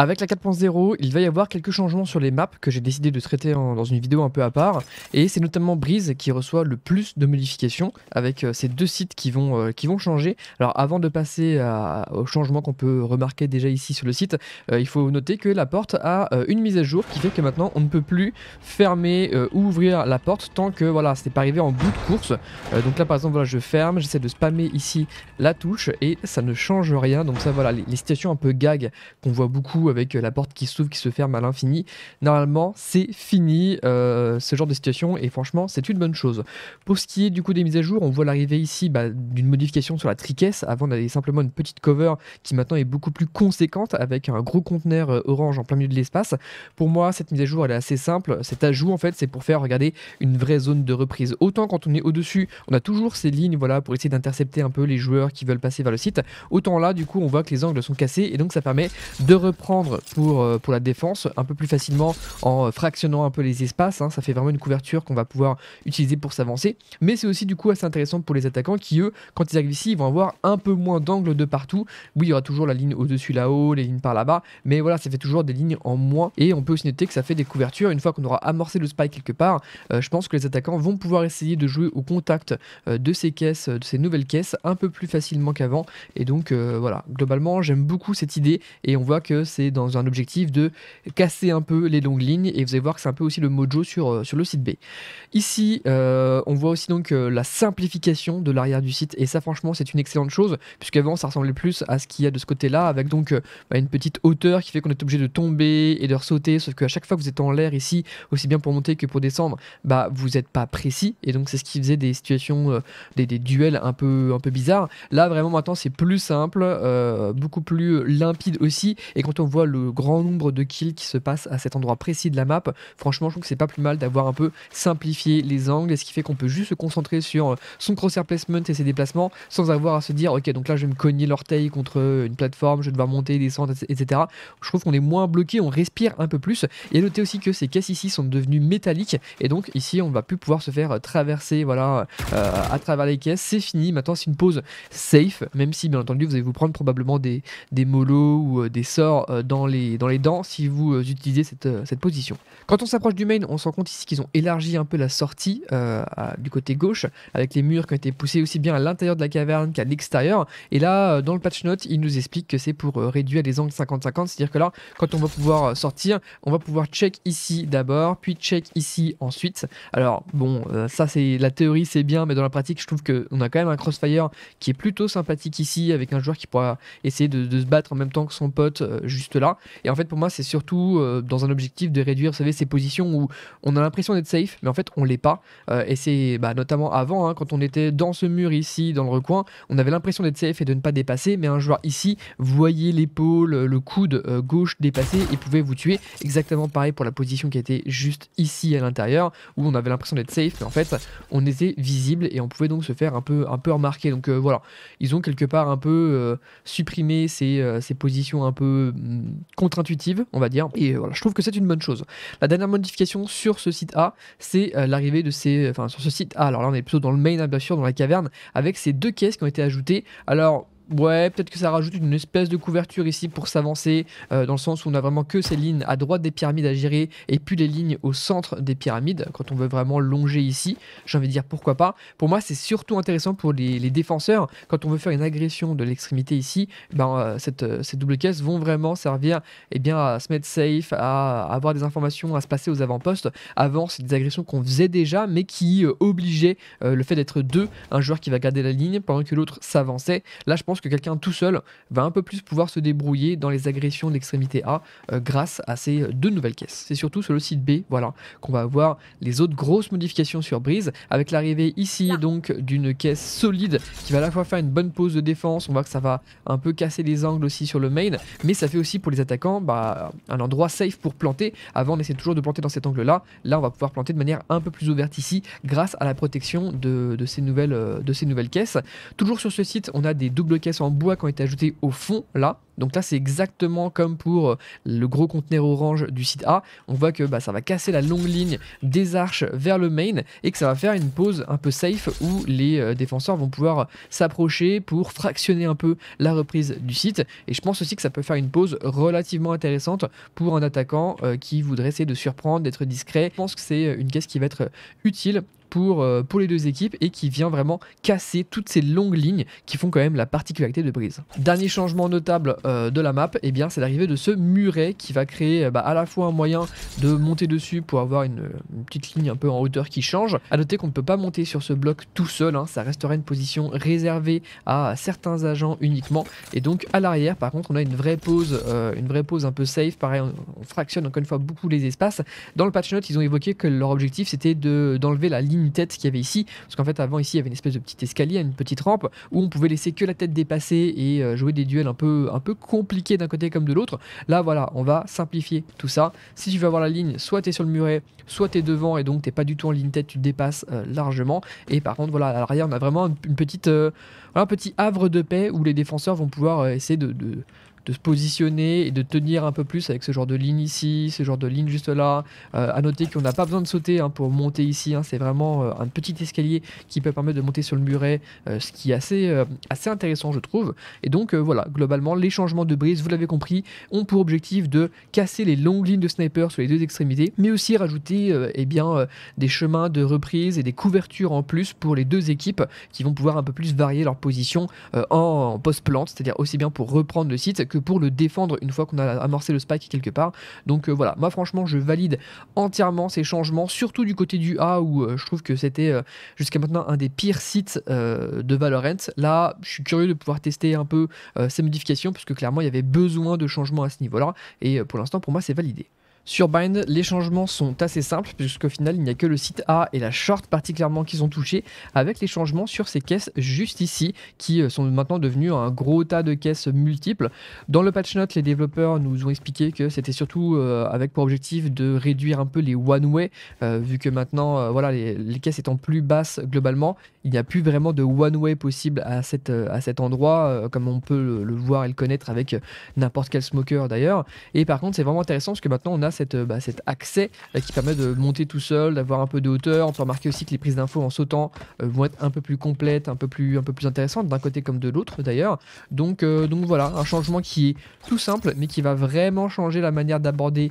Avec la 4.0, il va y avoir quelques changements sur les maps que j'ai décidé de traiter dans une vidéo un peu à part. Et c'est notamment Breeze qui reçoit le plus de modifications avec euh, ces deux sites qui vont, euh, qui vont changer. Alors avant de passer aux changements qu'on peut remarquer déjà ici sur le site, euh, il faut noter que la porte a une mise à jour qui fait que maintenant on ne peut plus fermer ou ouvrir la porte tant que voilà, c'est pas arrivé en bout de course. donc là par exemple voilà, je ferme, j'essaie de spammer ici la touche et ça ne change rien. Donc ça voilà, les, les situations un peu gag qu'on voit beaucoup avec euh, la porte qui s'ouvre, qui se ferme à l'infini. Normalement, c'est fini euh, ce genre de situation et franchement, c'est une bonne chose. Pour ce qui est du coup des mises à jour, on voit l'arrivée ici bah, d'une modification sur la triquesse. Avant, on avait simplement une petite cover qui maintenant est beaucoup plus conséquente avec un gros conteneur euh, orange en plein milieu de l'espace. Pour moi, cette mise à jour, elle est assez simple. Cet ajout, en fait, c'est pour faire, regarder une vraie zone de reprise. Autant quand on est au-dessus, on a toujours ces lignes, voilà, pour essayer d'intercepter un peu les joueurs qui veulent passer vers le site. Autant là, du coup, on voit que les angles sont cassés et donc ça permet de reprendre pour, euh, pour la défense un peu plus facilement en euh, fractionnant un peu les espaces. Hein. Ça fait vraiment une couverture qu'on va pouvoir utiliser pour s'avancer. Mais c'est aussi du coup assez intéressant pour les attaquants qui, eux, quand ils arrivent ici, ils vont avoir un peu moins d'angle de partout. Oui, il y aura toujours la ligne au-dessus là-haut, les lignes par là-bas. Mais voilà, ça fait toujours des lignes en moins. Et on peut aussi noter que ça fait des couvertures. Une fois qu'on aura amorcé le spy quelque part, euh, je pense que les attaquants vont pouvoir essayer de jouer au contact de ces caisses, de ces nouvelles caisses, un peu plus facilement qu'avant. Et donc voilà, globalement, j'aime beaucoup cette idée. Et on voit que c'est dans un objectif de casser un peu les longues lignes et vous allez voir que c'est un peu aussi le mojo sur, euh, sur le site B. Ici, euh, on voit aussi donc euh, la simplification de l'arrière du site et ça franchement c'est une excellente chose puisqu'avant ça ressemblait plus à ce qu'il y a de ce côté-là avec donc bah, une petite hauteur qui fait qu'on est obligé de tomber et de ressauter sauf qu'à chaque fois que vous êtes en l'air ici, aussi bien pour monter que pour descendre, bah vous n'êtes pas précis et donc c'est ce qui faisait des situations, des, duels un peu, un peu bizarres. Là vraiment maintenant c'est plus simple, beaucoup plus limpide aussi et quand on voit le grand nombre de kills qui se passent à cet endroit précis de la map, franchement, je trouve que c'est pas plus mal d'avoir un peu simplifié les angles, et ce qui fait qu'on peut juste se concentrer sur euh, son crosshair placement et ses déplacements sans avoir à se dire, ok, donc là, je vais me cogner l'orteil contre euh, une plateforme, je vais devoir monter, descendre, etc. Je trouve qu'on est moins bloqué, on respire un peu plus. Et notez aussi que ces caisses ici sont devenues métalliques, et donc ici, on va plus pouvoir se faire euh, traverser, voilà, à travers les caisses. C'est fini, maintenant, c'est une pause safe, même si, bien entendu, vous allez vous prendre probablement des, des molos ou des sorts euh, dans les, dans les dents si vous euh, utilisez cette, euh, cette position. Quand on s'approche du main, on se rend compte ici qu'ils ont élargi un peu la sortie du côté gauche, avec les murs qui ont été poussés aussi bien à l'intérieur de la caverne qu'à l'extérieur. Et là, dans le patch note, il nous explique que c'est pour réduire les angles 50-50, c'est-à-dire que là, quand on va pouvoir sortir, on va pouvoir check ici d'abord, puis check ici ensuite. Alors bon, ça c'est la théorie, c'est bien, mais dans la pratique, je trouve qu'on a quand même un crossfire qui est plutôt sympathique ici, avec un joueur qui pourra essayer de, se battre en même temps que son pote, là. Et en fait, pour moi, c'est surtout euh, dans un objectif de réduire, savez, ces positions où on a l'impression d'être safe, mais en fait, on l'est pas. Euh, et c'est bah, notamment avant, hein, quand on était dans ce mur ici, dans le recoin, on avait l'impression d'être safe et de ne pas dépasser. Mais un joueur ici voyait l'épaule, le coude euh, gauche dépasser et pouvait vous tuer. Exactement pareil pour la position qui était juste ici à l'intérieur, où on avait l'impression d'être safe, mais en fait, on était visible et on pouvait donc se faire un peu, un peu remarquer. Donc voilà, ils ont quelque part un peu supprimé ces, ces positions un peu contre-intuitive, on va dire. Et euh, voilà, je trouve que c'est une bonne chose. La dernière modification sur ce site A, c'est euh, l'arrivée de ces. Euh, enfin, sur ce site A, alors là, on est plutôt dans le main, hein, bien sûr, dans la caverne, avec ces deux caisses qui ont été ajoutées. Alors, Ouais, peut-être que ça rajoute une espèce de couverture ici pour s'avancer, euh, dans le sens où on a vraiment que ces lignes à droite des pyramides à gérer et puis les lignes au centre des pyramides quand on veut vraiment longer ici. J'ai envie de dire pourquoi pas. Pour moi, c'est surtout intéressant pour les, défenseurs quand on veut faire une agression de l'extrémité ici. Ben, euh, euh, ces doubles caisses vont vraiment servir eh bien, à se mettre safe, à, avoir des informations, à se passer aux avant-postes. Avant, c'est des agressions qu'on faisait déjà, mais qui obligeaient le fait d'être deux, un joueur qui va garder la ligne pendant que l'autre s'avançait. Là, je pense que quelqu'un tout seul va un peu plus pouvoir se débrouiller dans les agressions d'extrémité A euh, grâce à ces deux nouvelles caisses. C'est surtout sur le site B voilà, qu'on va avoir les autres grosses modifications sur Brise avec l'arrivée ici donc d'une caisse solide qui va à la fois faire une bonne pause de défense, on voit que ça va un peu casser les angles aussi sur le main, mais ça fait aussi pour les attaquants bah, un endroit safe pour planter. Avant on essaie toujours de planter dans cet angle là, là on va pouvoir planter de manière un peu plus ouverte ici grâce à la protection de, ces, nouvelles, euh, de ces nouvelles caisses. Toujours sur ce site on a des doubles caisses en bois qui ont été ajoutés au fond là. Donc là, c'est exactement comme pour euh, le gros conteneur orange du site A. On voit que bah, ça va casser la longue ligne des arches vers le main et que ça va faire une pause un peu safe où les euh, défenseurs vont pouvoir s'approcher pour fractionner un peu la reprise du site. Et je pense aussi que ça peut faire une pause relativement intéressante pour un attaquant euh, qui voudrait essayer de surprendre, d'être discret. Je pense que c'est une caisse qui va être utile pour, euh, pour les deux équipes et qui vient vraiment casser toutes ces longues lignes qui font quand même la particularité de Brise. Dernier changement notable euh, de la map, eh bien c'est l'arrivée de ce muret qui va créer euh, bah, à la fois un moyen de monter dessus pour avoir une, petite ligne un peu en hauteur qui change. A noter qu'on ne peut pas monter sur ce bloc tout seul, hein. ça resterait une position réservée à certains agents uniquement. Et donc à l'arrière, par contre, on a une vraie pause, une vraie pause un peu safe. Pareil, on, fractionne encore une fois beaucoup les espaces. Dans le patch note, ils ont évoqué que leur objectif c'était d'enlever la ligne tête qu'il y avait ici. Parce qu'en fait, avant, ici, il y avait une espèce de petit escalier, une petite rampe où on pouvait laisser que la tête dépasser et euh, jouer des duels un peu, un peu compliqués d'un côté comme de l'autre. Là, voilà, on va simplifier tout ça. Si tu veux avoir la ligne, soit tu es sur le muret, soit tu es devant et donc t'es pas du tout en ligne tête, tu dépasses euh, largement. Et par contre, voilà, à l'arrière, on a vraiment une, petite, euh, un petit havre de paix où les défenseurs vont pouvoir essayer de de se positionner et de tenir un peu plus avec ce genre de ligne ici, ce genre de ligne juste là. Euh, à noter qu'on n'a pas besoin de sauter hein, pour monter ici, hein. c'est vraiment euh, un petit escalier qui peut permettre de monter sur le muret, euh, ce qui est assez, assez intéressant je trouve. Et donc voilà, globalement les changements de brise, vous l'avez compris, ont pour objectif de casser les longues lignes de sniper sur les deux extrémités, mais aussi rajouter eh bien, des chemins de reprise et des couvertures en plus pour les deux équipes qui vont pouvoir un peu plus varier leur position en, en post-plante, c'est-à-dire aussi bien pour reprendre le site que pour le défendre une fois qu'on a amorcé le spike quelque part. Donc euh, voilà, moi franchement je valide entièrement ces changements, surtout du côté du A où euh, je trouve que c'était euh, jusqu'à maintenant un des pires sites de Valorant. Là, je suis curieux de pouvoir tester un peu ces modifications parce que clairement il y avait besoin de changements à ce niveau-là et pour l'instant pour moi c'est validé. Sur Bind, les changements sont assez simples puisqu'au final, il n'y a que le site A et la short particulièrement qui sont touchés avec les changements sur ces caisses juste ici qui euh, sont maintenant devenues un gros tas de caisses multiples. Dans le patch note, les développeurs nous ont expliqué que c'était surtout euh, avec pour objectif de réduire un peu les one-way euh, vu que maintenant, voilà, les, caisses étant plus basses globalement, il n'y a plus vraiment de one-way possible à, à cet endroit comme on peut le, le voir et le connaître avec n'importe quel smoker d'ailleurs. Et par contre, c'est vraiment intéressant parce que maintenant on a euh, bah, cet accès euh, qui permet de monter tout seul, d'avoir un peu de hauteur. On peut remarquer aussi que les prises d'infos en sautant euh, vont être un peu plus complètes, un peu plus, un peu plus intéressantes d'un côté comme de l'autre d'ailleurs. Donc, donc voilà, un changement qui est tout simple mais qui va vraiment changer la manière d'aborder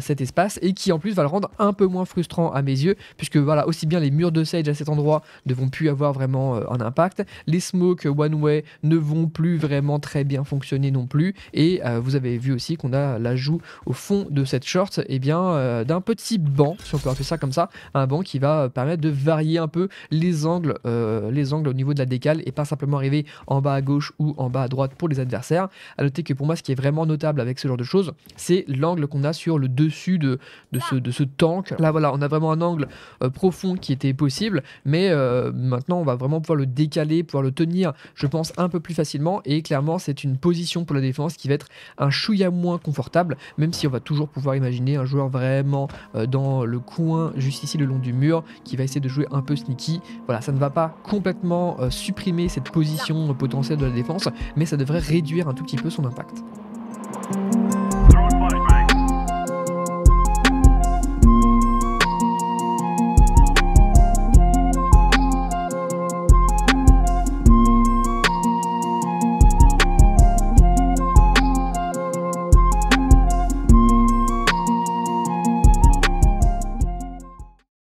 cet espace et qui en plus va le rendre un peu moins frustrant à mes yeux puisque voilà, aussi bien les murs de Sage à cet endroit ne vont plus avoir vraiment un impact, les smokes One Way ne vont plus vraiment très bien fonctionner non plus et vous avez vu aussi qu'on a l'ajout au fond de cette short et eh bien, euh, d'un petit banc, si on peut appeler ça comme ça, un banc qui va euh, permettre de varier un peu les angles, euh, les angles au niveau de la décale et pas simplement arriver en bas à gauche ou en bas à droite pour les adversaires. À noter que pour moi, ce qui est vraiment notable avec ce genre de choses, c'est l'angle qu'on a sur le dessus de, de, ce, de ce tank. Là, voilà, on a vraiment un angle profond qui était possible, mais maintenant, on va vraiment pouvoir le décaler, pouvoir le tenir, je pense, un peu plus facilement. Et clairement, c'est une position pour la défense qui va être un chouïa moins confortable, même si on va toujours pouvoir imaginer un joueur vraiment euh, dans le coin, juste ici le long du mur, qui va essayer de jouer un peu sneaky. Voilà, ça ne va pas complètement euh, supprimer cette position potentielle de la défense, mais ça devrait réduire un tout petit peu son impact.